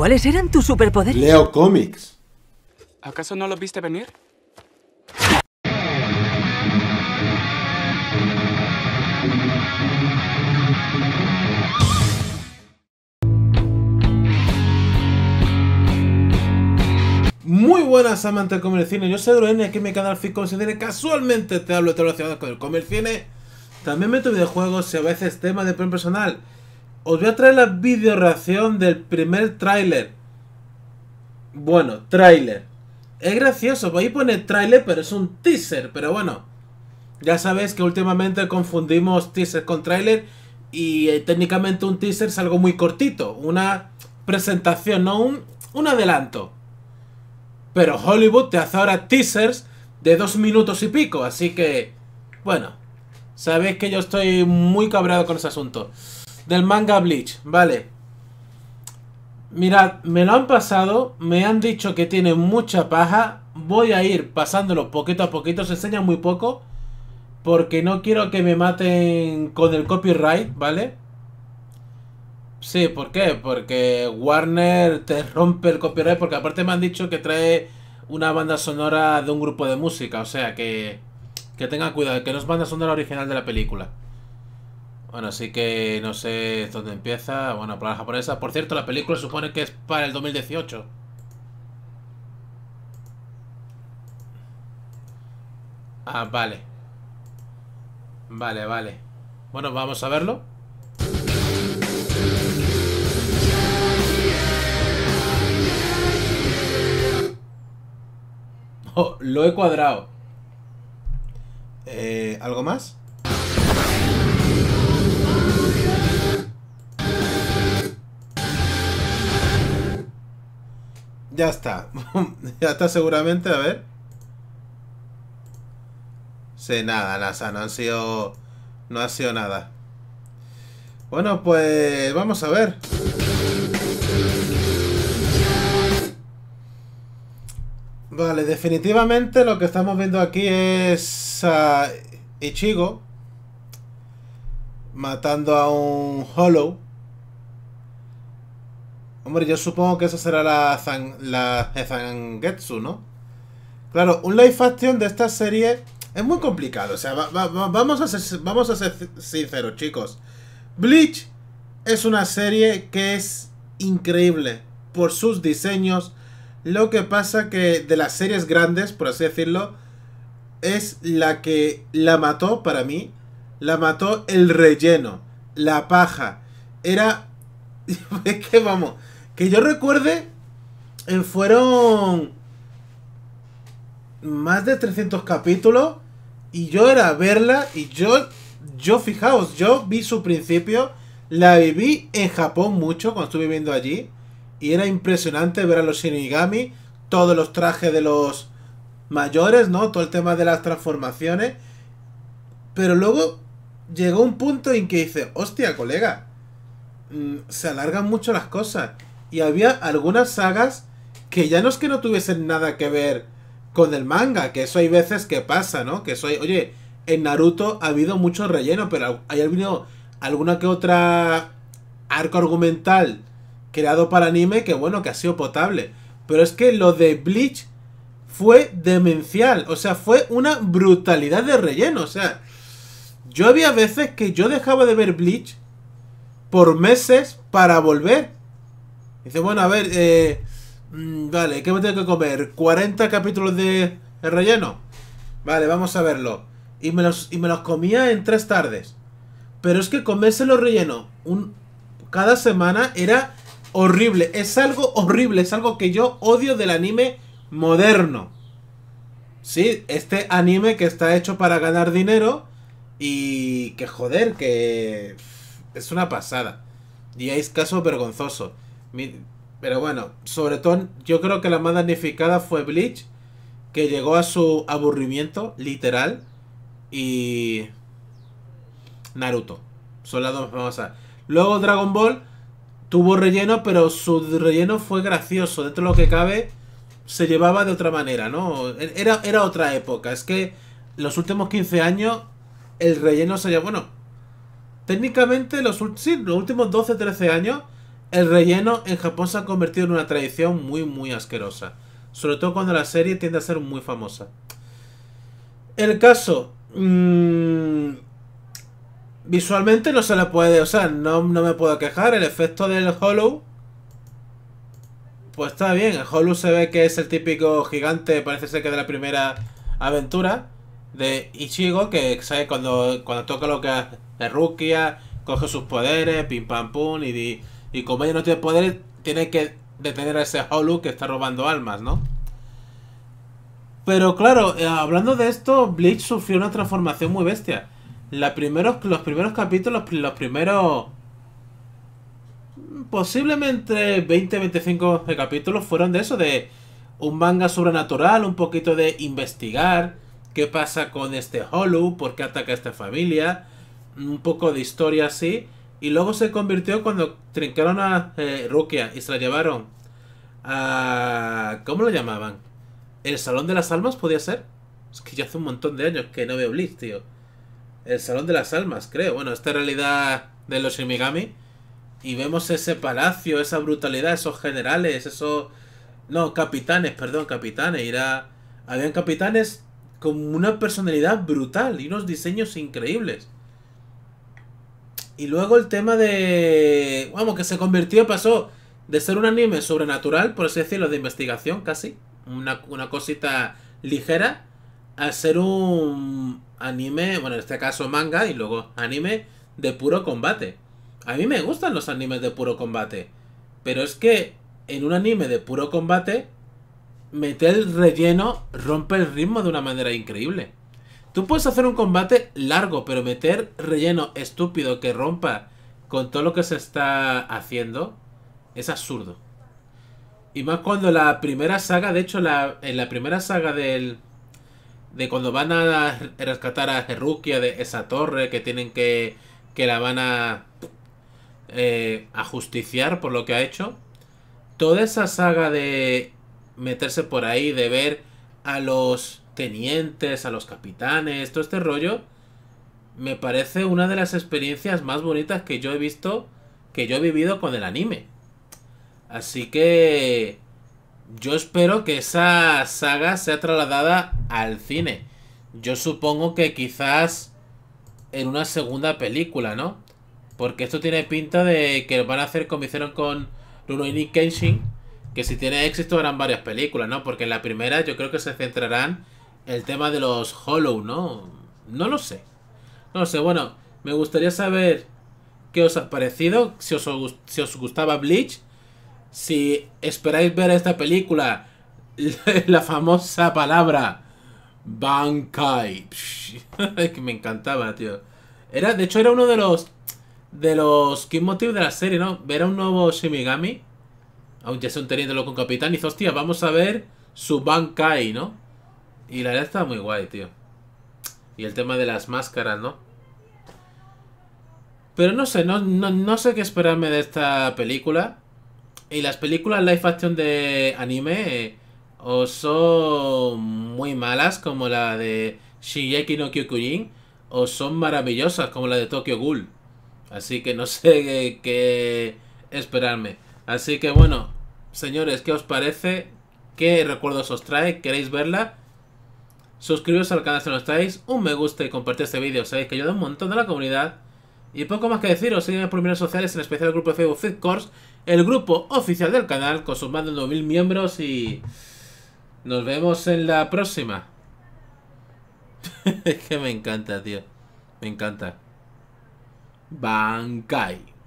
¿Cuáles eran tus superpoderes? Leo cómics. ¿Acaso no los viste venir? Muy buenas amantes del cine, yo soy Droen aquí en mi canal Fit Considere casualmente te hablo de relacionado con el cine. También meto videojuegos y a veces temas de plan personal. Os voy a traer la video reacción del primer tráiler. Bueno, tráiler. Es gracioso, a poner tráiler, pero es un teaser, pero bueno. Ya sabéis que últimamente confundimos teaser con tráiler y eh, técnicamente un teaser es algo muy cortito, una presentación, no un, un adelanto. Pero Hollywood te hace ahora teasers de dos minutos y pico, así que, bueno, sabéis que yo estoy muy cabreado con ese asunto del manga Bleach, ¿vale? Mirad, me lo han pasado, me han dicho que tiene mucha paja, voy a ir pasándolo poquito a poquito, se enseña muy poco, porque no quiero que me maten con el copyright, ¿vale? Sí, ¿por qué? Porque Warner te rompe el copyright, porque aparte me han dicho que trae una banda sonora de un grupo de música, o sea que, que tengan cuidado, que no es banda sonora original de la película. Bueno, así que no sé dónde empieza. Bueno, para la japonesa. Por cierto, la película supone que es para el 2018. Ah, vale. Vale, vale. Bueno, vamos a verlo. Oh, lo he cuadrado. Eh, ¿Algo más? Ya está. ya está seguramente, a ver. Sí, nada, NASA, no han sido... No ha sido nada. Bueno, pues vamos a ver. Vale, definitivamente lo que estamos viendo aquí es a Ichigo matando a un Hollow. Hombre, yo supongo que esa será la, Zangetsu, ¿no? Claro, un live action de esta serie es muy complicado. O sea, vamos, a ser, vamos a ser sinceros, chicos. Bleach es una serie que es increíble por sus diseños. Lo que pasa que de las series grandes, por así decirlo, es la que la mató para mí. La mató el relleno, la paja. Era es que vamos, que yo recuerde, eh, fueron más de 300 capítulos y yo era verla y yo, yo fijaos, yo vi su principio, la viví en Japón mucho cuando estuve viviendo allí y era impresionante ver a los Shinigami, todos los trajes de los mayores, ¿no? Todo el tema de las transformaciones. Pero luego llegó un punto en que dice, hostia, colega, Mm, se alargan mucho las cosas. Y había algunas sagas que ya no es que no tuviesen nada que ver con el manga, que eso hay veces que pasa, ¿no? Que soy, oye, en Naruto ha habido mucho relleno, pero hay habido alguna que otra arco argumental creado para anime que bueno, que ha sido potable. Pero es que lo de Bleach fue demencial, o sea, fue una brutalidad de relleno, o sea, yo había veces que yo dejaba de ver Bleach por meses para volver. Dice, bueno, a ver, eh, mm, vale, ¿qué me tengo que comer? ¿40 capítulos de, relleno? Vale, vamos a verlo. Y me, los, y me los comía en tres tardes. Pero es que comerse los relleno cada semana era horrible. Es algo horrible, es algo que yo odio del anime moderno. Sí, este anime que está hecho para ganar dinero y que joder, que es una pasada. Y es caso vergonzoso. pero bueno, sobre todo yo creo que la más damnificada fue Bleach, que llegó a su aburrimiento, literal, y Naruto. Son las vamos a Luego Dragon Ball tuvo relleno, pero su relleno fue gracioso. Dentro de lo que cabe, se llevaba de otra manera, ¿no? Era, era otra época. Es que los últimos 15 años, el relleno se llevaba... Bueno, Técnicamente, los, los últimos 12-13 años, el relleno en Japón se ha convertido en una tradición muy, muy asquerosa. Sobre todo cuando la serie tiende a ser muy famosa. El caso... Mm, visualmente no se le puede... O sea, no, no me puedo quejar. El efecto del Hollow... Pues está bien. El Hollow se ve que es el típico gigante, parece ser que de la primera aventura de Ichigo, que sabe Cuando, cuando toca lo que hace Rukia, coge sus poderes, pim pam pum, y, y como ella no tiene poderes, tiene que detener a ese Hollow que está robando almas, ¿no? Pero claro, eh, hablando de esto, Bleach sufrió una transformación muy bestia. primeros, los primeros capítulos, los primeros... Posiblemente 20-25 capítulos fueron de eso, de un manga sobrenatural, un poquito de investigar, qué pasa con este Hollow, por qué ataca a esta familia, un poco de historia así. Y luego se convirtió cuando trincaron a eh, Rukia y se la llevaron a... ¿Cómo lo llamaban? ¿El Salón de las Almas podía ser? Es que ya hace un montón de años que no veo Blitz, tío. El Salón de las Almas, creo. Bueno, esta realidad de los Shimigami. Y vemos ese palacio, esa brutalidad, esos generales, esos... No, capitanes, perdón, capitanes. Irá. Habían capitanes con una personalidad brutal y unos diseños increíbles. Y luego el tema de... Vamos, que se convirtió, pasó de ser un anime sobrenatural, por así decirlo, de investigación casi. Una, cosita ligera. A ser un anime, bueno, en este caso manga y luego anime de puro combate. A mí me gustan los animes de puro combate. Pero es que en un anime de puro combate meter relleno rompe el ritmo de una manera increíble. Tú puedes hacer un combate largo, pero meter relleno estúpido que rompa con todo lo que se está haciendo es absurdo. Y más cuando la primera saga, de hecho, la, en la primera saga del. De cuando van a rescatar a Herukia de esa torre que tienen que. que la van a. Eh, ajusticiar por lo que ha hecho. Toda esa saga de meterse por ahí, de ver a los tenientes, a los capitanes, todo este rollo, me parece una de las experiencias más bonitas que yo he visto, que yo he vivido con el anime. Así que yo espero que esa saga sea trasladada al cine. Yo supongo que quizás en una segunda película, ¿no? Porque esto tiene pinta de que lo van a hacer como hicieron con Runoini Kenshin, que si tiene éxito harán varias películas, ¿no? Porque en la primera yo creo que se centrarán el tema de los Hollow, ¿no? No lo sé. No lo sé, bueno, me gustaría saber qué os ha parecido, si os, si os gustaba Bleach, si esperáis ver esta película, la famosa palabra Bankai. que me encantaba, tío. Era, de hecho, era uno de los de los key motivo de la serie, ¿no? Ver a un nuevo Shimigami Aún ya son teniéndolo con capitán. Y dice, hostia, vamos a ver su Bankai, ¿no? Y la verdad está muy guay, tío. Y el tema de las máscaras, ¿no? Pero no sé, no, no, sé qué esperarme de esta película. Y las películas live action de anime eh, o son muy malas, como la de Shigeki no Kyokujin, o son maravillosas, como la de Tokyo Ghoul. Así que no sé qué esperarme. Así que bueno, señores, ¿qué os parece? ¿Qué recuerdos os trae? ¿Queréis verla? Suscribiros al canal si no estáis, un me gusta y compartir este vídeo, sabéis que ayuda un montón a la comunidad. Y poco más que deciros, seguidme por mis redes sociales, en especial el grupo de Facebook Fitcourse, el grupo oficial del canal con sus más de 9.000 miembros y... Nos vemos en la próxima. es que me encanta, tío. Me encanta. Bankai.